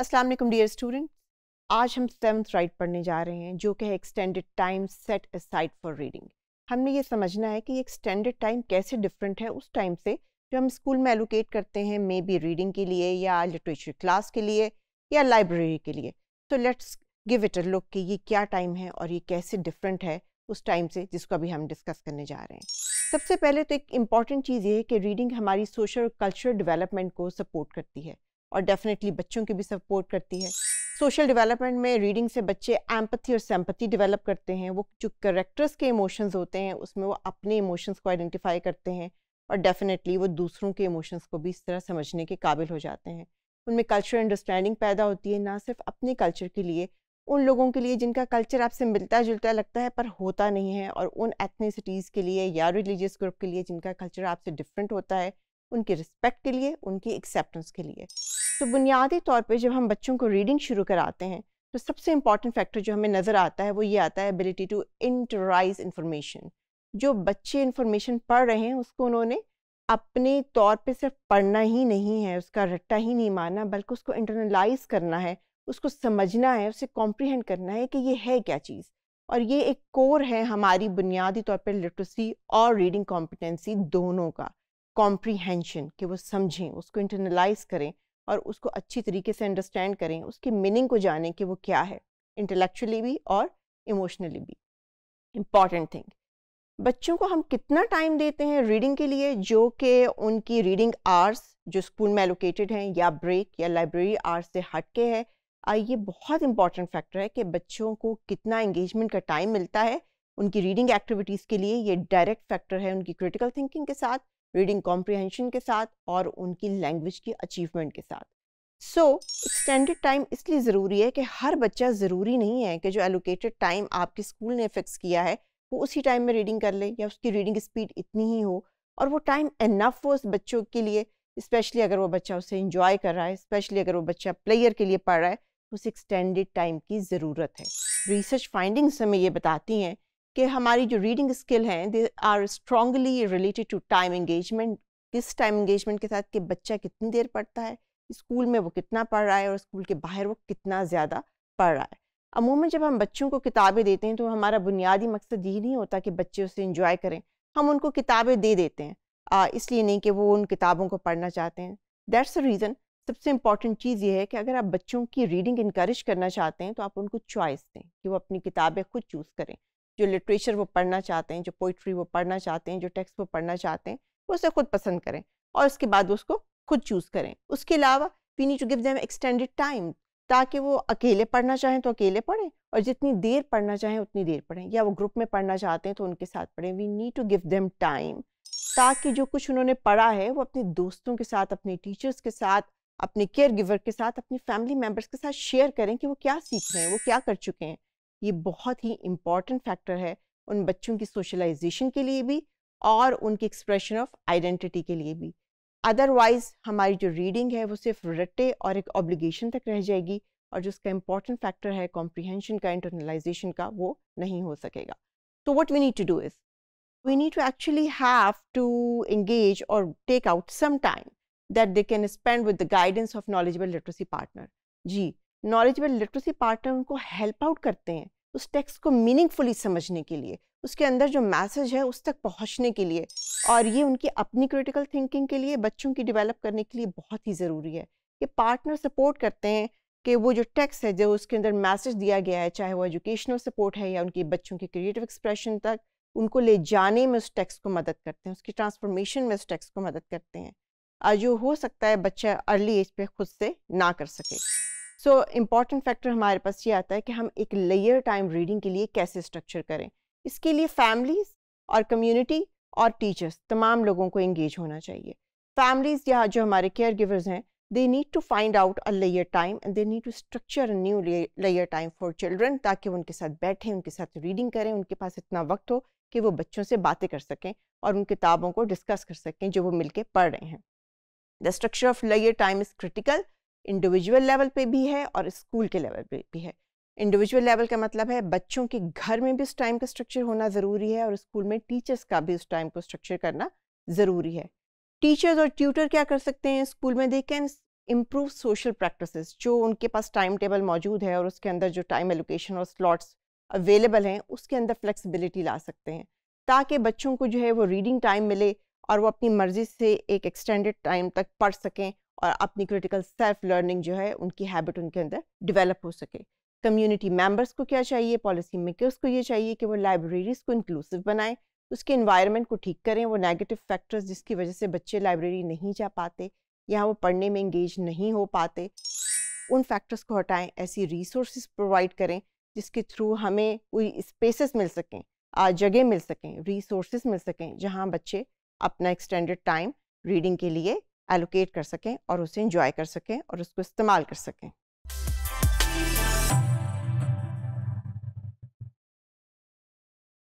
अस्सलाम वालेकुम dear student आज हम सेवन्थ राइट पढ़ने जा रहे हैं जो कि है extended time set aside for reading हमने ये समझना है कि एक्सटेंडेड टाइम कैसे डिफरेंट है उस टाइम से जो हम स्कूल में एलोकेट करते हैं मे बी रीडिंग के लिए या लिटरेचर क्लास के लिए या लाइब्रेरी के लिए तो let's give it a look कि ये क्या टाइम है और ये कैसे डिफरेंट है उस टाइम से जिसको अभी हम डिस्कस करने जा रहे हैं सबसे पहले तो एक इम्पॉर्टेंट चीज़ ये है कि रीडिंग हमारी सोशल और कल्चरल डेवलपमेंट को सपोर्ट करती है और डेफिनेटली बच्चों की भी सपोर्ट करती है सोशल डेवलपमेंट में रीडिंग से बच्चे एम्पथी और सेम्पथी डेवलप करते हैं वो जो करेक्टर्स के इमोशंस होते हैं उसमें वो अपने इमोशंस को आइडेंटिफाई करते हैं और डेफिनेटली वो दूसरों के इमोशंस को भी इस तरह समझने के काबिल हो जाते हैं उनमें कल्चरल अंडरस्टैंडिंग पैदा होती है ना सिर्फ अपने कल्चर के लिए उन लोगों के लिए जिनका कल्चर आपसे मिलता जुलता लगता है पर होता नहीं है और उन एथनीसिटीज़ के लिए या रिलीजियस ग्रुप के लिए जिनका कल्चर आपसे डिफरेंट होता है उनकी रिस्पेक्ट के लिए उनकी एक्सेप्टेंस के लिए तो बुनियादी तौर पे जब हम बच्चों को रीडिंग शुरू कराते हैं तो सबसे इम्पॉर्टेंट फैक्टर जो हमें नज़र आता है वो ये आता है एबिलिटी टू इंटराइज इन्फॉर्मेशन जो बच्चे इन्फॉर्मेशन पढ़ रहे हैं उसको उन्होंने अपने तौर पे सिर्फ पढ़ना ही नहीं है उसका रट्टा ही नहीं मारना बल्कि उसको इंटरनलाइज करना है उसको समझना है उसे कॉम्प्रीहेंड करना है कि ये है क्या चीज़ और ये एक कोर है हमारी बुनियादी तौर पर लिटरेसी और रीडिंग कॉम्पिटेंसी दोनों का कॉम्प्रीहेंशन कि वो समझें उसको इंटरनलाइज करें और उसको अच्छी तरीके से अंडरस्टैंड करें उसकी मीनिंग को जानें कि वो क्या है इंटेलेक्चुअली भी और इमोशनली भी इम्पॉर्टेंट थिंग बच्चों को हम कितना टाइम देते हैं रीडिंग के लिए जो कि उनकी रीडिंग आर्स जो स्कूल में एलोकेटेड हैं या ब्रेक या लाइब्रेरी आर्स से हट के है ये बहुत इंपॉर्टेंट फैक्टर है कि बच्चों को कितना इंगेजमेंट का टाइम मिलता है उनकी रीडिंग एक्टिविटीज़ के लिए ये डायरेक्ट फैक्टर है उनकी क्रिटिकल थिंकिंग के साथ रीडिंग कॉम्प्रिहेंशन के साथ और उनकी लैंग्वेज की अचीवमेंट के साथ सो एक्सटेंडेड टाइम इसलिए ज़रूरी है कि हर बच्चा ज़रूरी नहीं है कि जो एलोकेटेड टाइम आपके स्कूल ने फिक्स किया है वो उसी टाइम में रीडिंग कर ले या उसकी रीडिंग स्पीड इतनी ही हो और वो टाइम इनफ हो उस बच्चों के लिए स्पेशली अगर वो बच्चा उसे इंजॉय कर रहा है स्पेशली अगर वो बच्चा प्लेयर के लिए पढ़ रहा है उस उसे एक्सटेंडेड टाइम की ज़रूरत है रिसर्च फाइंडिंग्स हमें ये बताती हैं कि हमारी जो रीडिंग स्किल हैं they are strongly related to time engagement किस टाइम इंगेजमेंट के साथ कि बच्चा कितनी देर पढ़ता है स्कूल में वो कितना पढ़ रहा है और स्कूल के बाहर वो कितना ज़्यादा पढ़ रहा है अमूमन जब हम बच्चों को किताबें देते हैं तो हमारा बुनियादी मकसद ये नहीं होता कि बच्चे उसे इंजॉय करें हम उनको किताबें दे देते हैं इसलिए नहीं कि वो उन किताबों को पढ़ना चाहते हैं दैट्स अ रीज़न सबसे इम्पॉर्टेंट चीज़ ये है कि अगर आप बच्चों की रीडिंग इनक्रेज करना चाहते हैं तो आप उनको चॉइस दें कि वो अपनी किताबें खुद चूज़ करें जो लिटरेचर वो पढ़ना चाहते हैं जो पोइट्री वो पढ़ना चाहते हैं जो टेक्स्ट वो पढ़ना चाहते हैं वो उसे खुद पसंद करें और उसके बाद उसको खुद चूज़ करें उसके अलावा we need to give them extended time ताकि वो अकेले पढ़ना चाहें तो अकेले पढ़ें और जितनी देर पढ़ना चाहें उतनी देर पढ़ें या वो ग्रुप में पढ़ना चाहते हैं तो उनके साथ पढ़ें we need to give them time ताकि जो कुछ उन्होंने पढ़ा है वो अपने दोस्तों के साथ अपने टीचर्स के साथ अपने केयर गिवर के साथ अपनी फैमिली मेम्बर्स के साथ शेयर करें कि वो क्या सीख रहे हैं वो क्या कर चुके हैं ये बहुत ही इम्पॉर्टेंट फैक्टर है उन बच्चों की सोशलाइजेशन के लिए भी और उनकी एक्सप्रेशन ऑफ आइडेंटिटी के लिए भी अदरवाइज हमारी जो रीडिंग है वो सिर्फ रट्टे और एक ऑब्लिगेशन तक रह जाएगी और जो उसका इम्पॉर्टेंट फैक्टर है कॉम्प्रिहेंशन का इंटरनलाइजेशन का वो नहीं हो सकेगा तो what we need to do is we need to actually have to engage और take out some time that they can spend with the guidance of knowledgeable literacy partner जी नॉलेज में लिटरेसी पार्टनर उनको help out करते हैं उस text को meaningfully समझने के लिए उसके अंदर जो मैसेज है उस तक पहुंचने के लिए और ये उनकी अपनी क्रिटिकल थिंकिंग के लिए बच्चों की डेवलप करने के लिए बहुत ही ज़रूरी है ये पार्टनर सपोर्ट करते हैं कि वो जो टेक्स्ट है जो उसके अंदर मैसेज दिया गया है चाहे वो एजुकेशनल सपोर्ट है या उनके बच्चों के क्रिएटिव एक्सप्रेशन तक उनको ले जाने में उस टेक्स्ट को मदद करते हैं उसकी ट्रांसफॉर्मेशन में उस टेक्स्ट को मदद करते हैं और जो हो सकता है बच्चा अर्ली एज पे खुद से ना कर सके सो इम्पॉर्टेंट फैक्टर हमारे पास ये आता है कि हम एक लेयर टाइम रीडिंग के लिए कैसे स्ट्रक्चर करें इसके लिए फैमिलीज़ और कम्युनिटी और टीचर्स तमाम लोगों को इंगेज होना चाहिए फैमिलीज़ या जो हमारे केयर गिवर्स हैं they need to find out a layer time and they need to structure a new layer time for ताकि वो उनके साथ बैठें उनके साथ रीडिंग करें उनके पास इतना वक्त हो कि वो बच्चों से बातें कर सकें और उन किताबों को डिस्कस कर सकें जो वो मिलके पढ़ रहे हैं the structure of layer time is critical individual level पे भी है और स्कूल के लेवल पे भी है इंडिविजुअल लेवल का मतलब है बच्चों के घर में भी उस टाइम का स्ट्रक्चर होना ज़रूरी है और स्कूल में टीचर्स का भी उस टाइम को स्ट्रक्चर करना ज़रूरी है टीचर्स और ट्यूटर क्या कर सकते हैं स्कूल में they can improve social practice जो उनके पास टाइम टेबल मौजूद है और उसके अंदर जो टाइम एलोकेशन और स्लॉट्स अवेलेबल हैं उसके अंदर फ्लेक्सिबिलिटी ला सकते हैं ताकि बच्चों को जो है वो रीडिंग टाइम मिले और वो अपनी मर्ज़ी से एक एक्सटेंडेड टाइम तक पढ़ सकें और अपनी क्रिटिकल सेल्फ लर्निंग जो है उनकी हैबिट उनके अंदर डेवलप हो सके कम्युनिटी मेम्बर्स को क्या चाहिए पॉलिसी मेकर्स को ये चाहिए कि वो लाइब्रेरीज को इंक्लूसिव बनाएं उसके इन्वायरमेंट को ठीक करें वो नेगेटिव फैक्टर्स जिसकी वजह से बच्चे लाइब्रेरी नहीं जा पाते या वो पढ़ने में इंगेज नहीं हो पाते उन फैक्टर्स को हटाएं ऐसी रिसोर्स प्रोवाइड करें जिसके थ्रू हमें कोई स्पेसिस मिल सकें जगह मिल सकें रिसोर्स मिल सकें जहाँ बच्चे अपना एक्सटेंडेड टाइम रीडिंग के लिए एलोकेट कर सकें और उसे इंजॉय कर सकें और उसको इस्तेमाल कर सकें